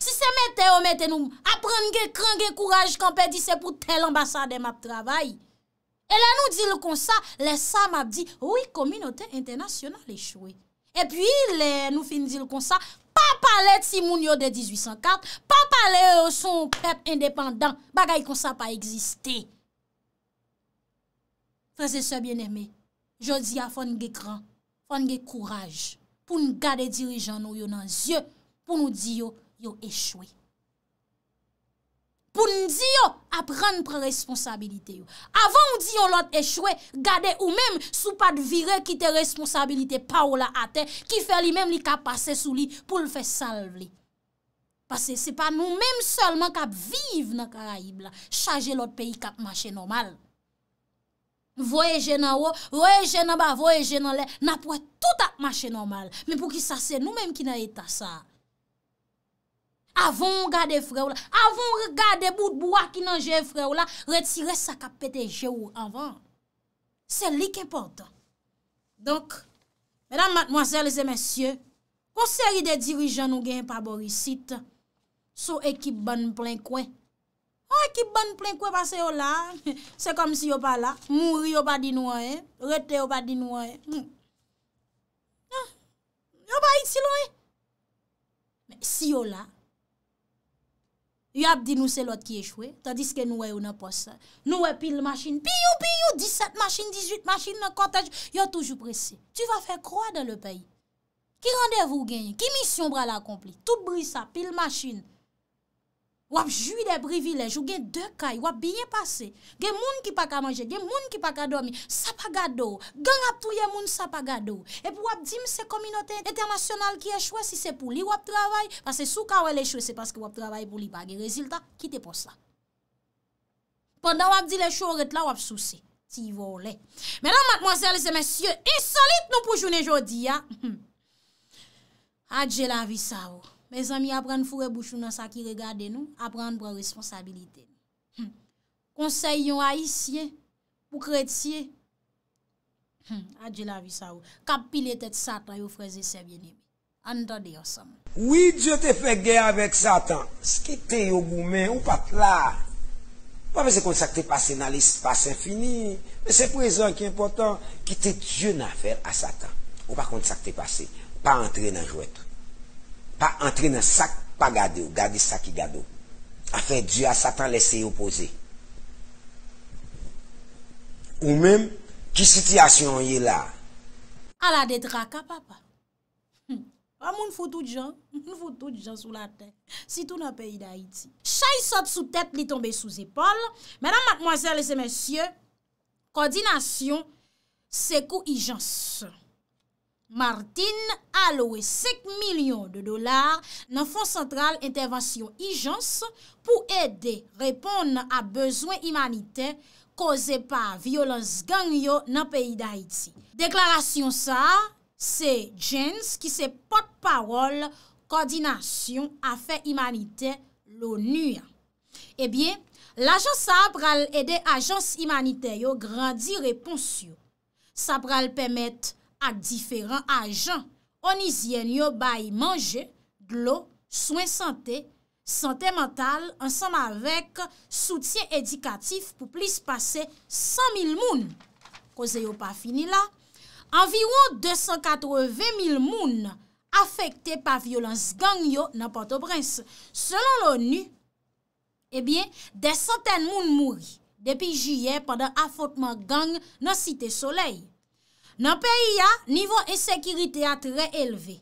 Si se mette ou mette nou, aprenge krange kouraj Kampè di se pou tel ambasade map travay E la nou di lou konsa, le sa map di Ou yi kominote internasyonal e chwe E pi le nou fin di lou konsa Pa pale timoun yo de 1804 Pa pale son pep independant Bagay konsa pa egziste Prese se bieneme Jodi a fonge kran, fonge kouraj Poun gade dirijan nou yo nan zye Poun nou di yo yo e chwe. Poun di yo ap ran pre responsabilite yo. Avan ou di yo lot e chwe, gade ou menm sou pat vire kite responsabilite pa ou la ate, ki fe li menm li kap pase sou li pou l fe salve li. Pase se pa nou menm solman kap vive nan Karayib la, chaje lot peyi kap mache normal. Voyeje nan ou, voyeje nan ba, voyeje nan le, napwe tout ap mache normal. Menm pou ki sa se nou menm ki nan e tasa. avon gade fre ou la, avon gade bout bwa ki nan jè fre ou la, retire sa kapete jè ou anvan. Se li ke portan. Donk, mèdam matmoasele se mèsyè, konseri de dirijan nou gen pa borisit, sou ekip ban plen kwen. O ekip ban plen kwen pa se ou la, se kom si yo pa la, mouri yo pa din wè, eh? rete yo pa din wè. Non, yo pa iti lwen. Si yo la, yo ap di nou se lot ki echwe, ta diske nou wey ou nan pos, nou wey pil machin, piyou, piyou, 17 machin, 18 machin, nan kontaj, yo toujou presi, tu va fe kroa dan le peyi, ki randev ou genye, ki misyon bral akompli, tout brisa pil machin, wap jwi de privilej, ou gen de kay, wap binye pase, gen moun ki pa ka manje, gen moun ki pa ka domi, sa pa ga do, gen ap touye moun sa pa ga do, ep wap di mse kominote internasyonal ki e chwe, si se pou li wap travay, pase sou ka wè le chwe, se paske wap travay pou li bagi, rezilta, kite pou sa. Pendan wap di le chowe, ret la wap sou se, ti vo le. Menan mak mwanserle se men sye, esolit nou pou jounen jodi, ya. Adje la vi sa ou. Me zami apran fure bouchou nan sa ki regade nou, apran pran responsabilite. Konsey yon a yisye, pou kredsye. Adje la vi sa ou. Kap pilet et satan yon freze se vye li. An do de yon sam. Ouye, diyo te fe gè avèk satan. Skite yon boumen, ou pat la. Pa mese kont sa ke te pase nan l'espace infinie. Mese freze an ki important, kite diyo nan fèr a satan. Ou pa kont sa ke te pase, pa antre nan jouètre. Pa antre nan sak pa gade ou, gade sak ki gade ou. Afen, diyo a satan lese yon pose. Ou menm, ki sityasyon yon yon la? A ah, la de draka, papa. A moun foutou djan, foutou djan sou la ten. Si tou nan peyi da iti. Chay sot sou tet li tombe sou zepol. Menan, makmwazel, lese mensyon. Koordinasyon, se kou i jansan. Martin alowe sek milyon de dolar nan Fond Sentral Intervention Ijans pou ede repon a bezwen imanite koze pa violans gang yo nan peyi da iti. Deklarasyon sa, se Jens ki se potpawol koordinasyon afe imanite lo nuyan. Ebyen, eh l'ajans sa pral ede ajans imanite yo grandi repons yo. Sa pral pemet... ak diferant ajan. Onizyen yo bayi manje, glo, soin sante, sante mental, ansan avèk soutien edikatif pou plis pase 100 000 moun. Koze yo pa fini la. Anviwo 280 000 moun afekte pa violans gang yo nan Port-au-Prince. Selon l'ONU, ebyen, eh de santen moun mouri depi juye pandan afotman gang nan site soleil. Nan peyi ya, nivou ensekirite a tre elve,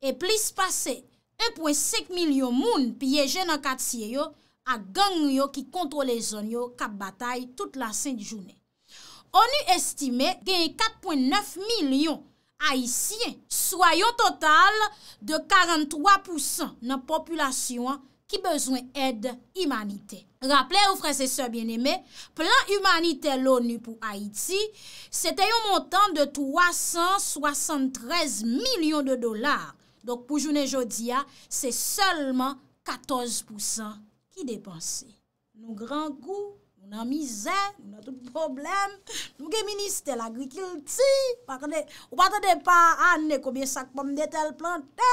e plis pase 1.5 milyon moun piyeje nan katsiye yo a gang yo ki kontrole zon yo kap batay tout la sen di jounen. On yu estime gen 4.9 milyon haisyen, soyo total de 43% nan populasyon ki bezwen ed imanite. Rappele ou fre se se bieneme, plan humanite l'ONU pou Haiti se te yon montan de 373 milyon de dolar. Dok pou jounen jodia, se se lman 14% ki depanse. Nou gran gou, nou nan mizè, nou nan tout problem, nou gen minister la gri kilti, wate de pa ane koubyen sakpon de tel plantè.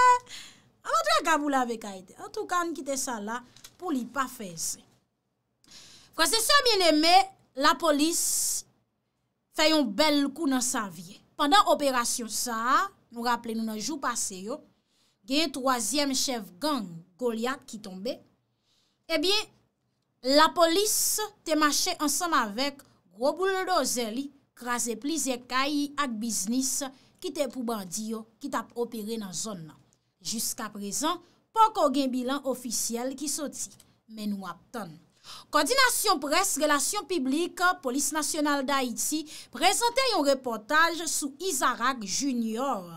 A mwen tre kabou la vek Haiti, an tou kan kite sa la pou li pa fesey. Fransesor mien eme, la polis fè yon bel kou nan sa vie. Pendan operasyon sa, nou rappele nou nan jou pase yo, gen yon troasyem chev gang Goliath ki tombe, ebyen eh la polis te mache ansanm avek groboulo do zeli krasè plize kayi ak biznis ki te pou bandi yo ki tap operen nan zon nan. Juska prezan, poko gen bilan ofisyel ki soti, men nou ap tonne. Koordinasyon pres, relasyon piblik, polis nasyonal da iti, prezante yon reportaj sou Izarak Junior.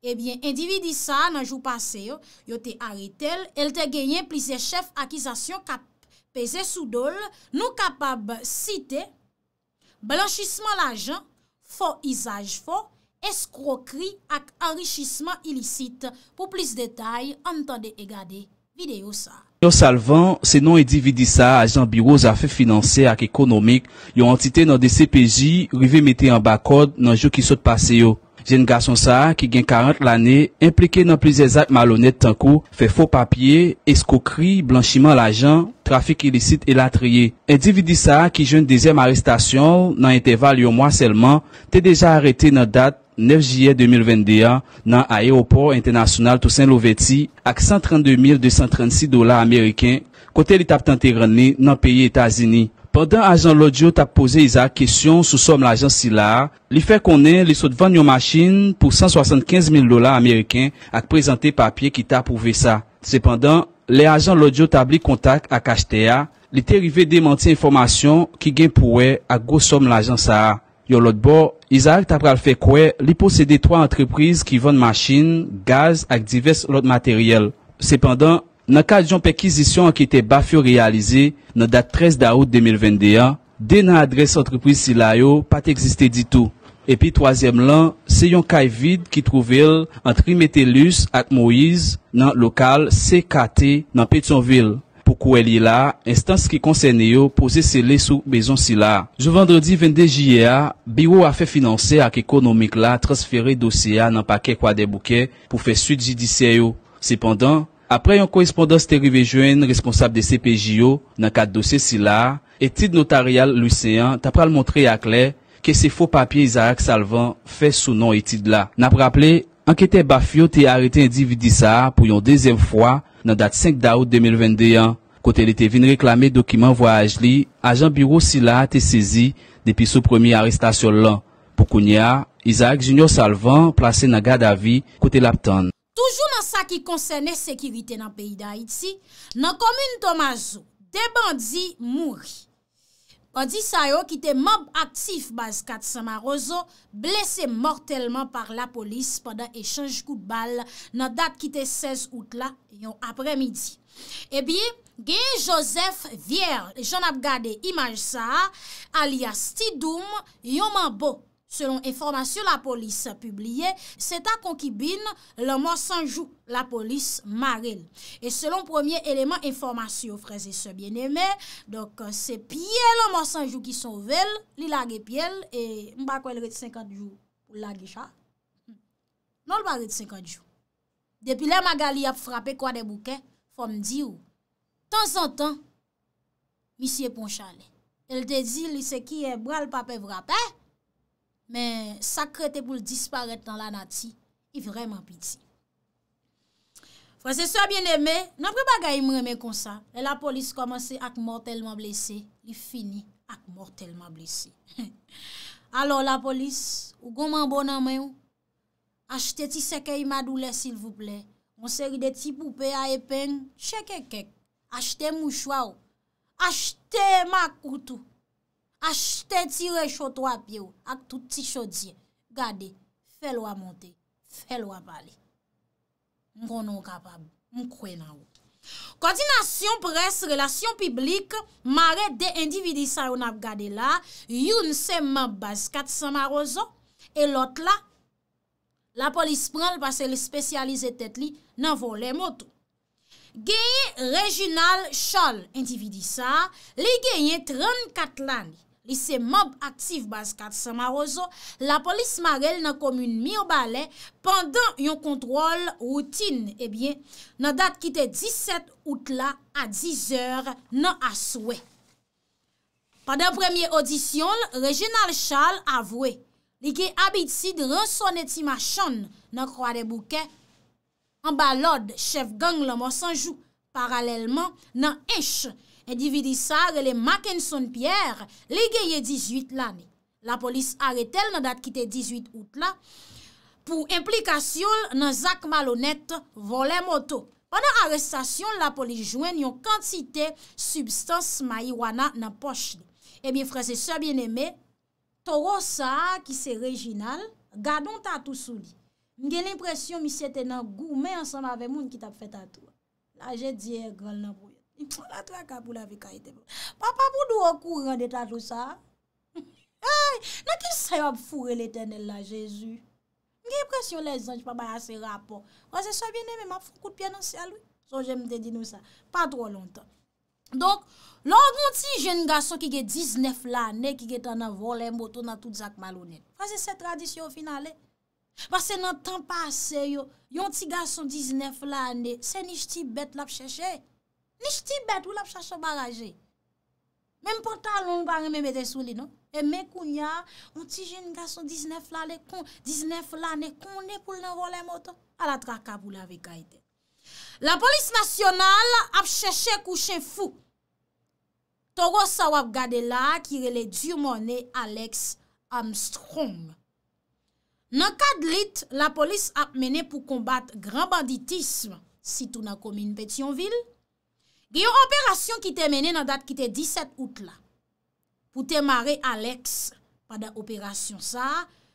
Ebyen, eh endividi sa nan jou pase yo, yo te aretel, el te genyen plize chef akizasyon ka peze sou dole, nou kapab site blanchisman la jan, fo izaj fo, eskrokri ak anrichisman ilisite. Po plize detay, antande e gade videyo sa. Yon salvan, se non edi vidisa ajan biro zafi finanse ak ekonomik, yon antite nan de CPJ rivi meti an bakod nan jou ki sot pase yo. Jen gason sa ki gen 40 lane, implike nan plizezak malonet tankou, fe fo papye, esko kri, blanchiman la jan, trafik ilisit e latriye. Edi vidisa ki jen dezem arrestasyon nan enteval yon mwa selman, te deja arete nan dat. 9 jye 2021 nan aeroport internasyonal tou Saint-Lovetie ak 132.236 dolar Ameriken kote li tap tenter rene nan peye Etasini. Pendan ajan lodyo tap pose yisa kesyon sou som l'ajan si la, li fe konen li sot vanyo machin pou 175.000 dolar Ameriken ak prezante papye ki tap pouve sa. Sependan, li ajan lodyo tabli kontak ak achete ya, li terive demanti informasyon ki gen pouwe ak go som l'ajan sa a. Yon lot bo, izak tap pral fe kwe li posede 3 antreprise ki vande masjin, gaz ak divers lot materyel. Sependan, nan kal jon pekizisyon an ki te bafyo realize nan dat 13 da ou 2021, de nan adres antreprise si la yo pati eksiste ditou. E pi toazem lan, se yon kal vide ki truvel antre Metelus ak Moiz nan lokal CKT nan Petionville. pou kou el yi la, instans ki konsene yo pou zesele sou bezon si la. Jou vendredi 22 jye a, biwo a fe finanse ak ekonomik la transferi dosye a nan pake kwa de bouke pou fe suite jidise yo. Sependan, apre yon kouespondans terive jwen responsable de CPJ yo nan kat dosye si la, etid notaryal lusye an tapral montre ak le ke se fo papye izayak salvan fe sou non etid la. Napraple, ankete bafyo te arete individi sa a pou yon dezem fwa Nan dat 5 Daoud 2021, kote li te vin reklame dokiman voyaj li, ajan biro sila a te sezi depi sou premi arrestasyon lan. Pou kounya, Isaac Junior Salvan plase nan gada vi kote laptan. Toujou nan sa ki konsene sekirite nan peyi da iti, nan komine Tomazo, de bandi mouri. On di sa yo ki te mob aktif baz kat Samaroso, blese mortelman par la polis padan eshanj gout bal nan dat ki te 16 out la yon apremidi. Ebi, gen Joseph Vier, jen ap gade imaj sa, alia Stidoum, yon man bo. Selon informasyon la polis publye, se ta konkibine, la monsanjou la polis maril. E selon premier eleman informasyon, freze se bieneme, se piye la monsanjou ki son vel, li lage pyele, mba kwen lret 50 jou, lage cha. Non l barret 50 jou. Depi le magali ap frape kwa de bouke, fom di ou. Tan san tan, misye pon chale, el te di li se ki e bra l pape vrapè, men sakre te pou l disparet nan la nati, i vreman piti. Fwese sou a bien eme, nan pre bagay mwen eme konsa, e la polis komanse ak mortelman blese, li fini ak mortelman blese. Alo la polis, ou goman bonan men yo, achete ti seke yi madoule sil vouple, monseri de ti poupe a epen, cheke kek, achete mouchwa yo, achete makoutou, Achte ti rechot wap yo, ak touti chodje. Gade, fèl wap monte, fèl wap pale. Mkonon wap kapab, mkwenan wap. Koordinasyon pres, relasyon piblik, mare de individisa wap gade la, youn seman bas kat samar ozon, e lot la, la polis pranl pase le spesyalize tet li, nan volen motou. Genye regional shol individisa, li genye 34 lani. Li se mob aktif baz kat Samarozo, la polis Marelle nan komoun mi obalè pandan yon kontrol routin, ebyen, nan dat kite 17 outla a 10 or nan aswe. Pandan premye odisyon, Reginald Charles avwe, li ki abitid rason eti machan nan kwa de bouke, an balod chef gang la monsanjou, paralelman nan esh En dividi sa, rele Maken Sonpier, li geye 18 lani. La polis are tel nan dat kite 18 outla pou implikasyon nan Zak Malonet volen moto. Anan arestasyon la polis jwen yon kantite substans mayi wana nan pochi. E mi frese se bieneme, toro sa ki se rejinal, gadon tatou souli. Mgen l'impresyon mi sete nan goume ansan ave moun ki tap fet atou. La je diye grel nan pou. La traka pou la vika ite pou. Papa pou dou wakou rande ta tout sa? Hey! Na ki sa yo ap fure l'Eternel la, Jezu? Nge presyon le zanj pa bay ase rapon. Kwa se sa vye neme, ma fou kout pi anansi alou. Son jem te di nou sa. Pa drou lontan. Donk, lor bon ti jen gason ki ge diznef la ane, ki ge tana volen boton nan tout zak malounen. Kwa se se tradisyon finalen? Kwa se nan tan pa se yo, yon ti gason diznef la ane, se nish ti bet la pcheche? Nishti bet ou la ap chache baraje. Mem portan long bari me mede sou li non. E me kounya, an ti jen nga son 19 la le kon, 19 la le kon ne pou l nan volen moton. A la traka pou la ve kaite. La polis nasyonal ap chache kou chen fou. Togo sa wap gade la ki rele djou mone Alex Armstrong. Nan kad lit, la polis ap mene pou kombat gran banditisme si tou nan komine Petionville. Gen yon operasyon ki te mene nan dat ki te 17 out la. Pou temare Alex, pa da operasyon sa,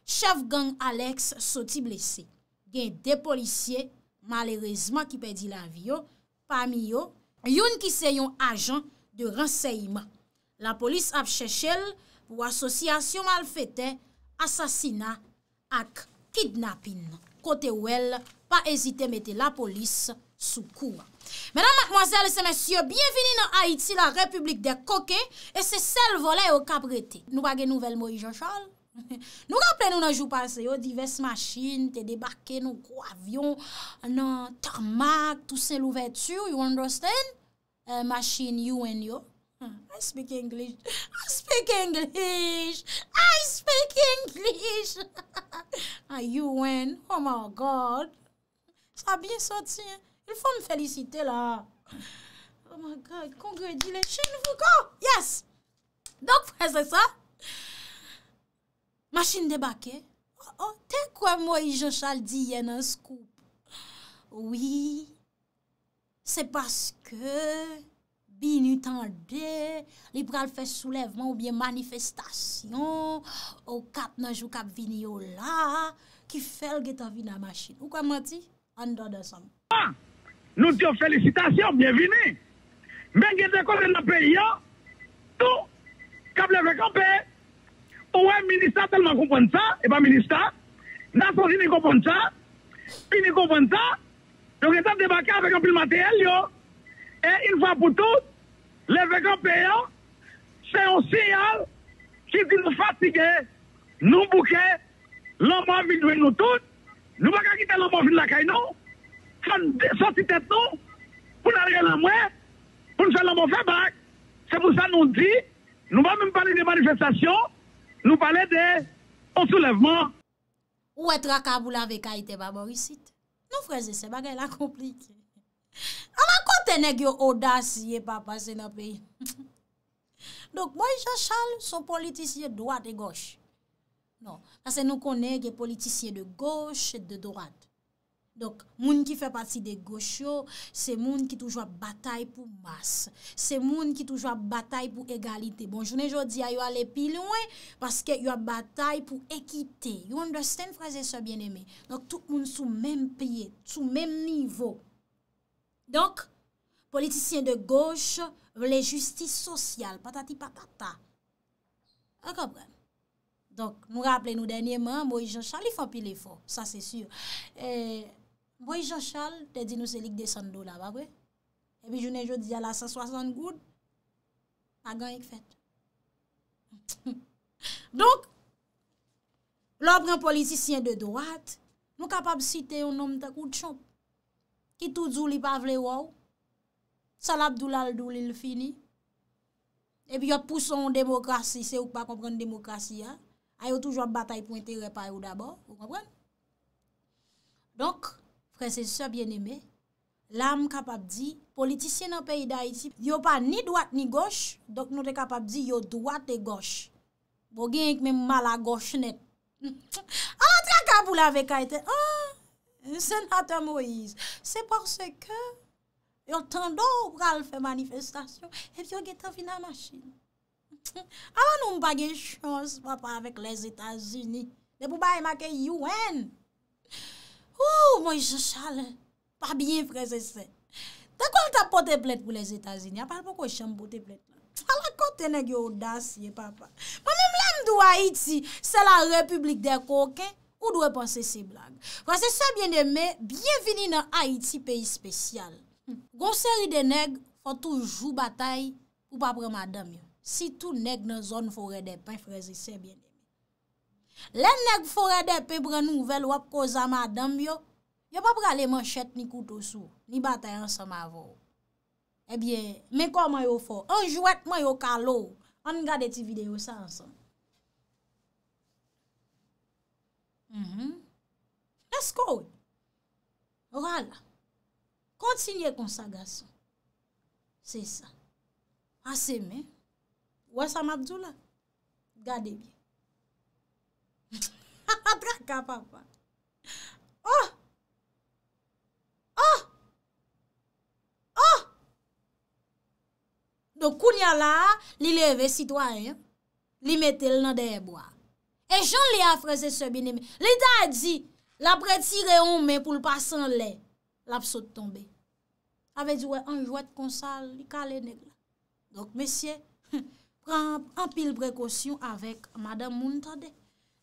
chef gang Alex soti blese. Gen de polisye, malerezman ki pe di la vyo, pa miyo, yon ki se yon ajan de renseyman. La polis apchechel pou asosyasyon mal fete, asasina ak kidnapin. Kote ou el, pa ezite mete la polis soukouan. Menan, mademoiselles et messieurs, bienvenue dans Haïti, la République des Coquées, et c'est celle volée au Cap-Rété. Nou bague nouvel mot, Ijean Charles. Nou rappelez-nous nan jou passe, yo, diverses machines, te débarquer, nou gros avion, nan tarmac, tout c'est l'ouverture, you understand? Euh, machine, you and you. I speak English. I speak English. I speak English. You and, oh my God. Sa bien sorti, hein? E fwa m felisite la. Oh my God, kongredi le chine fwoko. Yes! Dok prese sa. Maschine debake. Oh, oh, Te kwa m woy je chal di ye nan skup. Oui, se paske binu tan de, li pral fe soulevman ou bien manifestasyon, ou kap nan jou kap vini yo la, ki fel ge ta vi nan maschine. Ou kwa m woti? An do de san. Nou diyo felisitasyon, bienvini. Men gen dekote nan peyo, tou, kap le vekampè. Ouwe, ministat telman koupon sa, eba ministat, naso di ni koupon sa, pi ni koupon sa, yo gen ten debake avèkampi materyèl yo. E in fa pou tout, le vekampè yo, se yon sinyal, ki di nou fatike, nou mbouke, nou mbouke, nou mbouke, nou mbouke, nou mbouke, San si tet nou, pou nan regal an mwen, pou nou san nan moun febak. Se pou san nou di, nou pa moun pale de manifestasyon, nou pale de onsoulevman. Ou etra kabou la veka ite babo risit. Nou freze se bagay la komplike. Ama konten e gyo odasi e pa pase nan peyi. Donk, moi jachal son politisye doat e goch. Non, kase nou konen gyo politisye de goch et de dorat. Donk, moun ki fè pati de goch yo, se moun ki toujwa batay pou bas. Se moun ki toujwa batay pou egalite. Bon, jounen jodi a yo ale pi loun, paske yo batay pou ekite. You understand fraze se bieneme? Donk, tout moun sou menm piye, sou menm nivou. Donk, politisyen de goch, vle justice sosyal. Patati patata. A kapren? Donk, moun rappele nou denye man, moun jen chalifan pi le fon. Sa se syur. Eee... Mwen yon chal, te di nou selik desan do la ba we. E bi jounen joun di ala 169. A gan yon fèt. Donk, lòm gen politisyen de dorat, nou kapab site yon nom tak ou tchomp. Ki tout zoul yon pa vle waw. Salab doul al doul yon fini. E bi yon pouson demokrasi, se yon pa kompren demokrasi ya. A yon toujwa batay pointe repay ou dabor, pou kompren. Donk, Frense se bien eme, la m kapap di, politisye nan peyi da iti, yo pa ni doat ni goch, dok nou de kapap di yo doat e goch. Bo gen ek men mal a goch net. Ama ti a kabou la vek a ete, Senator Moïse, se porsè ke yo tendo ou kalfe manifestasyon, ep yo getan fina masin. Ama nou m bagen chans, papa, avek les Etats-Unis. De pou ba emake UN. Ou, oh, mwen je chale, pa byen freze se. De kon ta pote plet pou les Etasini, apal pou kon chanm pote plet nan. Fala kote neg yo odasi e papa. Mwen mwen mdou Haiti, se la Republik de Koke, ou dwe panse se blague. Kwa se sebyen deme, byen vini nan Haiti, peyi spesyal. Gon seri de neg, fwa toujou batay, ou pa prema dam yo. Si tou neg nan zon fwo re de pey freze sebyen deme. Lè nèk fòre dè pe bre nouvel wap koza madamb yo, yo pa bre ale man chèt ni koutou sou, ni batè yon sa ma vò. Ebyè, mè kò man yo fò, an jwèt man yo kalò, an n'gade ti video sa ansan. Tes mhm. kò ou? Oran la. Kontsinyè kon sa gason. Se sa. Ase men. Ouwa sa madzou la. Gade bi. Ha, ha, traka papa. Oh! Oh! Oh! Do kounya la, li leve sitwaen. Li metel nan de eboa. E joun li a freze se bineme. Li ta di, la pretire yon men pou l'pasan le. La psote tombe. A ve di we, anjouet konsal, li kale negla. Dok mesye, pran apil prekosyon avèk madame moun tadè.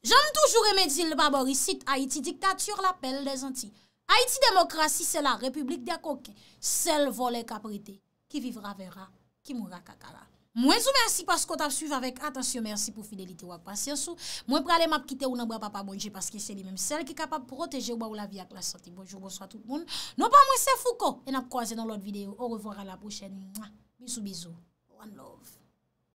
Jan toujou remedzil babori sit Haiti diktat sur la pelle bon de zanti. Haiti demokrasi se la republik di akoke. Sel vole kaprite, ki vivra vera, ki moura kakara. Mwen sou mersi paskot ap suyve avèk. Atasyon mersi pou fidelite wak pasyansou. Mwen pralè map kite ou nan bra pa pa bonje paske se li menm sel ki kapap proteje ou ba ou la non vi ak la santi. Bonjou monswa tout moun. Non pa mwen se fouko en ap kwaze nan lot videyo. Ou revwara la pochen. Mwen sou bizou. One love.